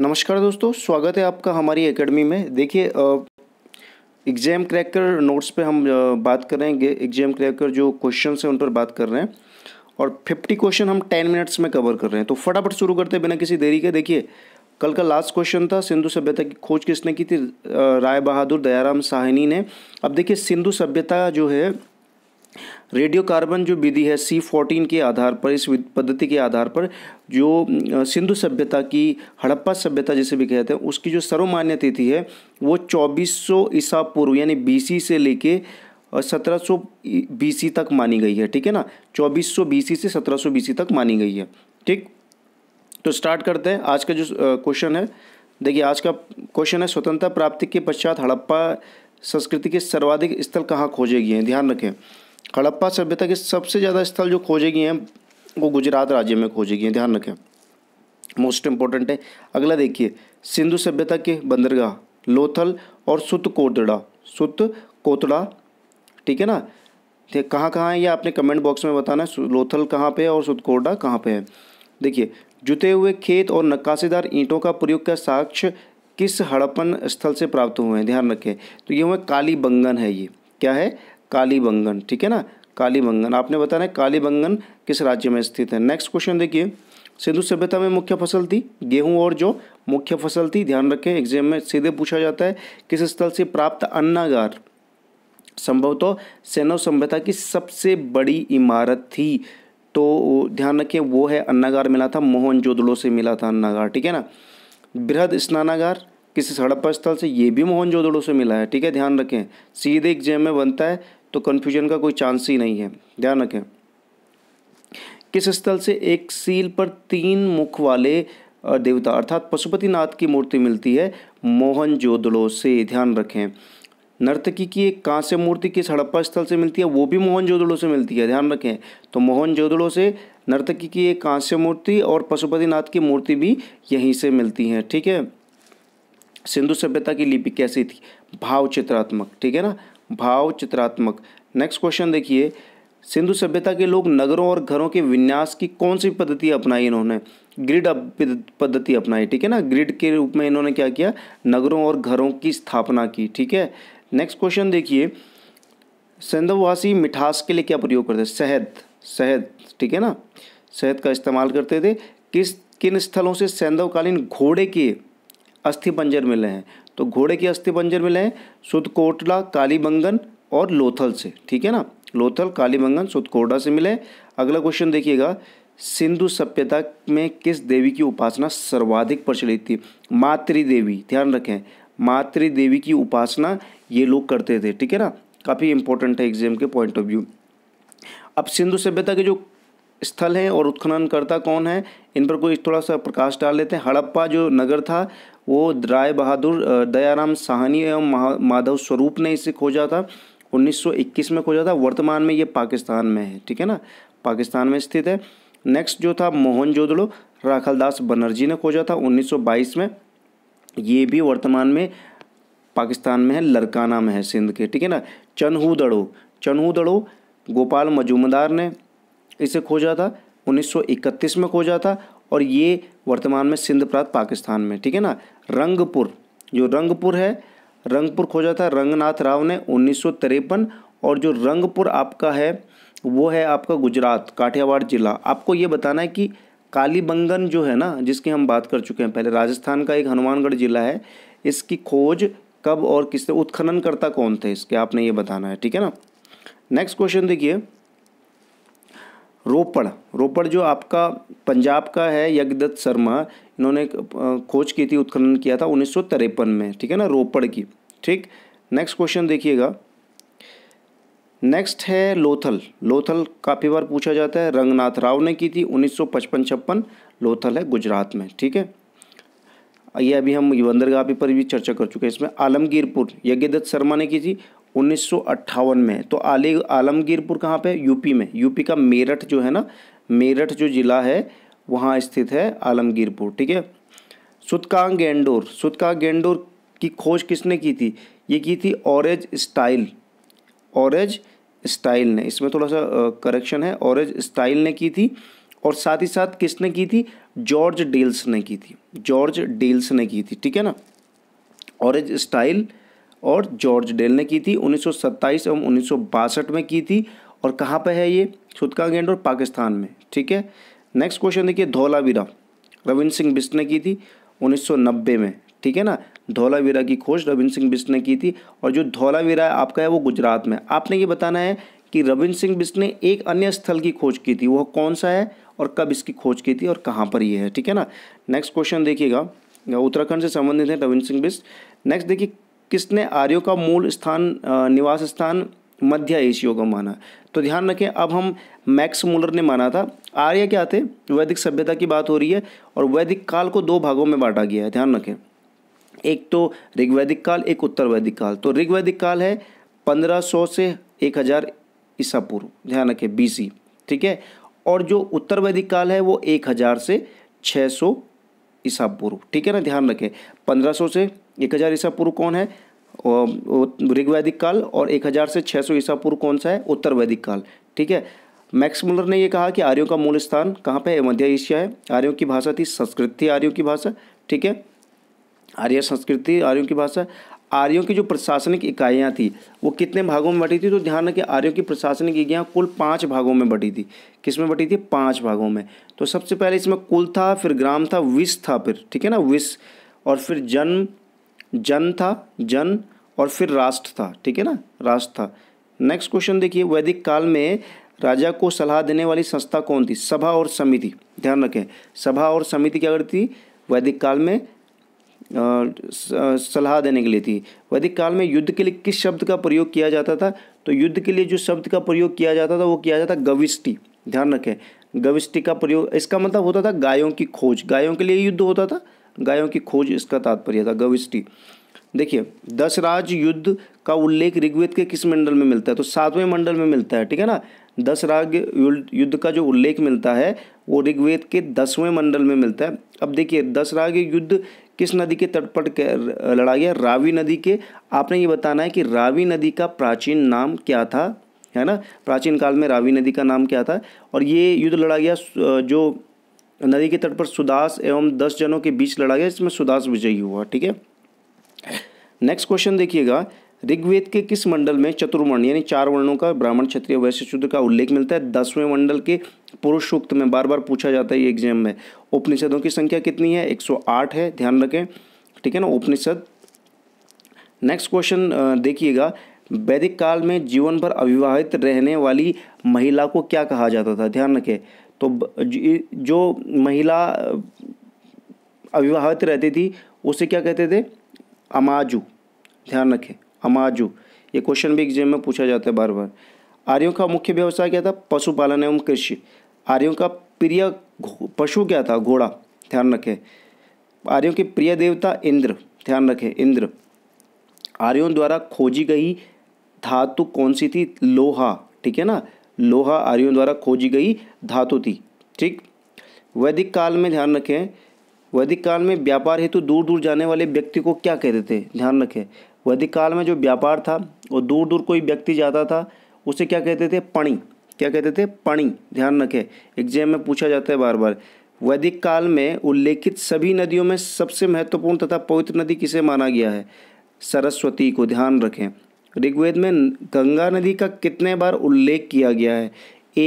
नमस्कार दोस्तों स्वागत है आपका हमारी एकेडमी में देखिए एग्ज़ाम क्रैकर नोट्स पे हम बात करेंगे एग्ज़ाम क्रैकर जो क्वेश्चन हैं उन पर बात कर रहे हैं और 50 क्वेश्चन हम 10 मिनट्स में कवर कर रहे हैं तो फटाफट शुरू करते हैं बिना किसी देरी के देखिए कल का लास्ट क्वेश्चन था सिंधु सभ्यता की खोज किसने की थी राय बहादुर दयाराम साहनी ने अब देखिए सिंधु सभ्यता जो है रेडियो कार्बन जो विधि है सी फोर्टीन के आधार पर इस पद्धति के आधार पर जो सिंधु सभ्यता की हड़प्पा सभ्यता जिसे भी कहते हैं उसकी जो सर्वमान्य तिथि है वो 2400 ईसा पूर्व यानी बीसी से लेके 1700 बीसी तक मानी गई है ठीक है ना 2400 बीसी से 1700 बीसी तक मानी गई है ठीक तो स्टार्ट करते हैं आज का जो क्वेश्चन है देखिए आज का क्वेश्चन है स्वतंत्रता प्राप्ति के पश्चात हड़प्पा संस्कृति के सर्वाधिक स्थल कहाँ खोजे गए हैं ध्यान रखें हड़प्पा सभ्यता के सबसे ज़्यादा स्थल जो खोजे गए हैं वो गुजरात राज्य में खोजे गए हैं ध्यान रखें मोस्ट इम्पोर्टेंट है अगला देखिए सिंधु सभ्यता के बंदरगाह लोथल और सुत कोतड़ा सुत कोतड़ा ठीक है ना कहाँ कहाँ है ये आपने कमेंट बॉक्स में बताना है लोथल कहाँ पे है और सुत सुतकोटड़ा कहाँ पे है देखिए जुते हुए खेत और नक्काशीदार ईंटों का प्रयोग का साक्ष्य किस हड़प्पन स्थल से प्राप्त हुए हैं ध्यान रखें तो ये हुए काली बंगन है ये क्या है कालीबंगन ठीक है ना कालीबंगन आपने बताना है कालीबंगन किस राज्य में स्थित है नेक्स्ट क्वेश्चन देखिए सिंधु सभ्यता में मुख्य फसल थी गेहूं और जो मुख्य फसल थी ध्यान रखें एग्जाम में सीधे पूछा जाता है किस स्थल से प्राप्त अन्नागार संभवतः सेनो सभ्यता की सबसे बड़ी इमारत थी तो ध्यान रखें वो है अन्नागार मिला था मोहन से मिला था अन्नागार ठीक है ना बृहद स्नानागार किसी हड़प्पा स्थल से ये भी मोहन से मिला है ठीक है ध्यान रखें सीधे एग्जाम में बनता है तो कन्फ्यूजन का कोई चांस ही नहीं है ध्यान रखें किस स्थल से एक सील पर तीन मुख वाले देवता अर्थात पशुपतिनाथ की मूर्ति मिलती है मोहनजोदड़ो से ध्यान रखें नर्तकी की एक कांस्य मूर्ति किस हड़प्पा स्थल से मिलती है वो भी मोहनजोदड़ो से मिलती है ध्यान रखें तो मोहनजोदड़ो से नर्तकी की एक कांस्य मूर्ति और पशुपतिनाथ की मूर्ति भी यहीं से मिलती हैं ठीक है सिंधु सभ्यता की लिपि कैसी थी भाव चित्रात्मक ठीक है ना भाव चित्रात्मक नेक्स्ट क्वेश्चन देखिए सिंधु सभ्यता के लोग नगरों और घरों के विन्यास की कौन सी पद्धति अपनाई इन्होंने ग्रिड पद्धति अपनाई ठीक है ना ग्रिड के रूप में इन्होंने क्या किया नगरों और घरों की स्थापना की ठीक है नेक्स्ट क्वेश्चन देखिए सिंधुवासी मिठास के लिए क्या प्रयोग करते शहद शहद ठीक है ना शहद का इस्तेमाल करते थे किस किन स्थलों से सैंधवकालीन घोड़े के अस्थि बंजर मिले हैं तो घोड़े के अस्थि बंजर मिले हैं सुदकोटला कालीबंगन और लोथल से ठीक है ना लोथल कालीबंगन सुदकोटला से मिले अगला क्वेश्चन देखिएगा सिंधु सभ्यता में किस देवी की उपासना सर्वाधिक प्रचलित थी मातृ देवी ध्यान रखें मातृ देवी की उपासना ये लोग करते थे ठीक है ना काफ़ी इंपॉर्टेंट है एग्जाम के पॉइंट ऑफ व्यू अब सिंधु सभ्यता के जो स्थल हैं और उत्खननकर्ता कौन है इन पर कोई थोड़ा सा प्रकाश डाल देते हैं हड़प्पा जो नगर था वो राय बहादुर दयाराम साहनी एवं माधव स्वरूप ने इसे खोजा था 1921 में खोजा था वर्तमान में ये पाकिस्तान में है ठीक है ना पाकिस्तान में स्थित है नेक्स्ट जो था मोहन जोदड़ो राखलदास बनर्जी ने खोजा था 1922 में ये भी वर्तमान में पाकिस्तान में है लड़काना में है सिंध के ठीक है ना चनहू दड़ो चनहू दड़ो गोपाल मजूमदार ने इसे खोजा था 1931 में खोजा था और ये वर्तमान में सिंध प्रांत पाकिस्तान में ठीक है ना रंगपुर जो रंगपुर है रंगपुर खोजा था रंगनाथ राव ने उन्नीस और जो रंगपुर आपका है वो है आपका गुजरात काठियावाड़ जिला आपको ये बताना है कि कालीबंगन जो है ना जिसकी हम बात कर चुके हैं पहले राजस्थान का एक हनुमानगढ़ जिला है इसकी खोज कब और किसने करता कौन थे इसके आपने ये बताना है ठीक है ना नेक्स्ट क्वेश्चन देखिए रोपड़ रोपड़ जो आपका पंजाब का है यज्ञदत्त शर्मा इन्होंने खोज की थी उत्खनन किया था उन्नीस में ठीक है ना रोपड़ की ठीक नेक्स्ट क्वेश्चन देखिएगा नेक्स्ट है लोथल लोथल काफ़ी बार पूछा जाता है रंगनाथ राव ने की थी उन्नीस सौ पचपन लोथल है गुजरात में ठीक है ये अभी हम बंदरगाह पर भी चर्चा कर चुके हैं इसमें आलमगीरपुर यज्ञदत्त शर्मा ने की थी उन्नीस में तो आले आलमगीरपुर कहाँ पे यूपी में यूपी का मेरठ जो है ना मेरठ जो ज़िला है वहाँ स्थित है आलमगीरपुर ठीक है सुतकांग गेंडोर सुतकांग गेंडोर की खोज किसने की थी ये की थी ऑरेंज स्टाइल ऑरेंज स्टाइल ने इसमें थोड़ा सा करेक्शन है ऑरेंज स्टाइल ने की थी और साथ ही साथ किसने की थी जॉर्ज डेल्स ने की थी जॉर्ज डेल्स ने की थी ठीक है ना ऑरेंज स्टाइल और जॉर्ज डेल ने की थी 1927 एवं उन्नीस में की थी और कहाँ पर है ये सुतका गेंड और पाकिस्तान में ठीक है नेक्स्ट क्वेश्चन देखिए धौलावीरा रविंद्र सिंह बिस्ट ने की थी 1990 में ठीक है ना धौलावीरा की खोज रविंद्र सिंह बिस्ट ने की थी और जो धौलावीरा आपका है वो गुजरात में आपने ये बताना है कि रविंद्र सिंह बिस्ट ने एक अन्य स्थल की खोज की थी वह कौन सा है और कब इसकी खोज की थी और कहाँ पर यह है ठीक है ना नेक्स्ट क्वेश्चन देखिएगा उत्तराखंड से संबंधित है रविंद्र सिंह बिस्ट नेक्स्ट देखिए किसने आर्यों का मूल स्थान निवास स्थान मध्य एशिया को माना तो ध्यान रखें अब हम मैक्स मूलर ने माना था आर्य क्या थे वैदिक सभ्यता की बात हो रही है और वैदिक काल को दो भागों में बांटा गया है ध्यान रखें एक तो ऋग्वैदिक काल एक उत्तर वैदिक काल तो ऋग्वैदिक काल है 1500 से 1000 ईसा पूर्व ध्यान रखें बी ठीक है और जो उत्तर वैदिक काल है वो 1000 से 600 ईसा पूर्व ठीक है ना ध्यान रखें पंद्रह से एक ईसा पूर्व कौन है ऋग वैदिक काल और 1000 से 600 ईसा पूर्व कौन सा है उत्तर वैदिक काल ठीक है मैक्स मुलर ने यह कहा कि आर्यों का मूल स्थान कहाँ पे है मध्य एशिया है आर्यों की भाषा थी संस्कृत थी आर्यों की भाषा ठीक है आर्य संस्कृति आर्यों की भाषा आर्यों की जो प्रशासनिक इकाइयाँ थी वो कितने भागों में बटी थी तो ध्यान रखें आर्यों की प्रशासनिक इकाइयाँ कुल पाँच भागों में बटी थी किस में बटी थी पाँच भागों में तो सबसे पहले इसमें कुल था फिर ग्राम था विष था फिर ठीक है ना विष और फिर जन्म जन था जन और फिर राष्ट्र था ठीक है ना राष्ट्र था नेक्स्ट क्वेश्चन देखिए वैदिक काल में राजा को सलाह देने वाली संस्था कौन थी सभा और समिति ध्यान रखें सभा और समिति क्या करती थी वैदिक काल में सलाह देने के लिए थी वैदिक काल में युद्ध के लिए किस शब्द का प्रयोग किया जाता था तो युद्ध के लिए जो शब्द का प्रयोग किया जाता था वो किया जाता गविष्टि ध्यान रखें गविष्टि का प्रयोग इसका मतलब होता था गायों की खोज गायों के लिए युद्ध होता था गायों की खोज इसका तात्पर्य था गविष्टि देखिए दसराज युद्ध का उल्लेख ऋग्वेद के किस मंडल में मिलता है तो सातवें मंडल में मिलता है ठीक है ना दस राग युद्ध का जो उल्लेख मिलता है वो ऋग्वेद के दसवें मंडल में मिलता है अब देखिए दस युद्ध किस नदी के तट पर लड़ा गया रावी नदी के आपने ये बताना है कि रावी नदी का प्राचीन नाम क्या था है ना प्राचीन काल में रावी नदी का नाम क्या था और ये युद्ध लड़ा गया जो नदी के तट पर सुदास एवं दस जनों के बीच लड़ा गया इसमें सुदास विजयी हुआ ठीक है नेक्स्ट क्वेश्चन देखिएगा ऋग्वेद के किस मंडल में चतुर्वर्ण यानी चार वर्णों का ब्राह्मण क्षत्रिय वैश्य शुद्ध का उल्लेख मिलता है दसवें मंडल के पुरुष सूक्त में बार बार पूछा जाता है ये एग्जाम में उपनिषदों की संख्या कितनी है 108 है ध्यान रखें ठीक है ना उपनिषद नेक्स्ट क्वेश्चन देखिएगा वैदिक काल में जीवन भर अविवाहित रहने वाली महिला को क्या कहा जाता था ध्यान रखें तो जो महिला अविवाहित रहती थी उसे क्या कहते थे अमाजू ध्यान रखें अमाजू ये क्वेश्चन भी एग्जाम में पूछा जाता है बार बार आर्यों का मुख्य व्यवसाय क्या था पशुपालन एवं कृषि आर्यों का प्रिय पशु क्या था घोड़ा ध्यान रखें आर्यों के प्रिय देवता इंद्र ध्यान रखें इंद्र आर्यों द्वारा खोजी गई धातु कौन सी थी लोहा ठीक है ना लोहा आर्यों द्वारा खोजी गई धातु थी ठीक वैदिक काल में ध्यान रखें वैदिक काल में व्यापार हेतु दूर दूर जाने वाले व्यक्ति को क्या कहते थे ध्यान रखें वैदिक काल में जो व्यापार था और दूर दूर कोई व्यक्ति जाता था उसे क्या कहते थे पणी क्या कहते थे पणी ध्यान रखें एग्जाम में पूछा जाता है बार बार वैदिक काल में उल्लेखित सभी नदियों में सबसे महत्वपूर्ण तथा पवित्र नदी किसे माना गया है सरस्वती को ध्यान रखें ऋग्वेद में गंगा नदी का कितने बार उल्लेख किया गया है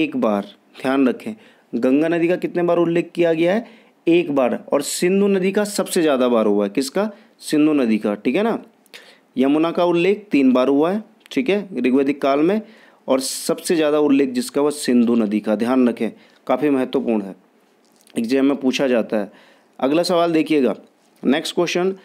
एक बार ध्यान रखें गंगा नदी का कितने बार उल्लेख किया गया है एक बार और सिंधु नदी का सबसे ज़्यादा बार हुआ है किसका सिंधु नदी का ठीक है ना यमुना का उल्लेख तीन बार हुआ है ठीक है ऋग्वेदिक काल में और सबसे ज़्यादा उल्लेख जिसका वह सिंधु नदी का ध्यान रखें काफ़ी महत्वपूर्ण है एग्जाम में पूछा जाता है अगला सवाल देखिएगा नेक्स्ट क्वेश्चन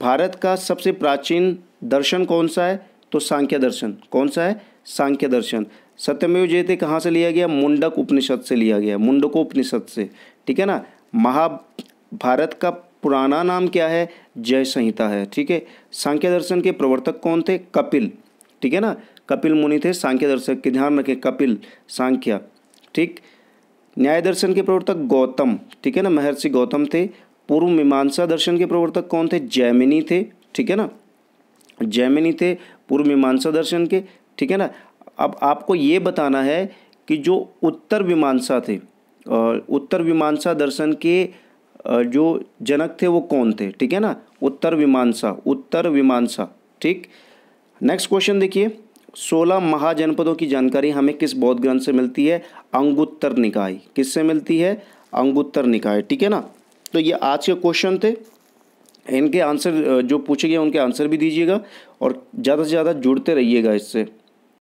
भारत का सबसे प्राचीन दर्शन कौन सा है तो सांख्य दर्शन कौन सा है सांख्य दर्शन सत्यमेव जयते कहाँ से लिया गया मुंडक उपनिषद से लिया गया मुंडकोपनिषद से ठीक है ना महाभारत का पुराना नाम क्या है जय संहिता है ठीक है सांख्य दर्शन के प्रवर्तक कौन थे कपिल ठीक है ना कपिल मुनि थे सांख्य दर्शक के ध्यान रखें कपिल सांख्य ठीक न्याय दर्शन के प्रवर्तक गौतम ठीक है ना महर्षि गौतम थे पूर्व मीमांसा दर्शन के प्रवर्तक कौन थे जैमिनी थे ठीक है ना जैमिनी थे पूर्व मीमांसा दर्शन के ठीक है ना अब आपको ये बताना है कि जो उत्तर मीमांसा थे उत्तर विमानसा दर्शन के जो जनक थे वो कौन थे ठीक है ना उत्तर विमानसा उत्तर विमानसा ठीक नेक्स्ट क्वेश्चन देखिए सोलह महाजनपदों की जानकारी हमें किस बौद्ध ग्रंथ से मिलती है अंगुत्तर निकाय किससे मिलती है अंगुत्तर निकाय ठीक है ना तो ये आज के क्वेश्चन थे इनके आंसर जो पूछे गए उनके आंसर भी दीजिएगा और ज़्यादा से ज़्यादा जुड़ते रहिएगा इससे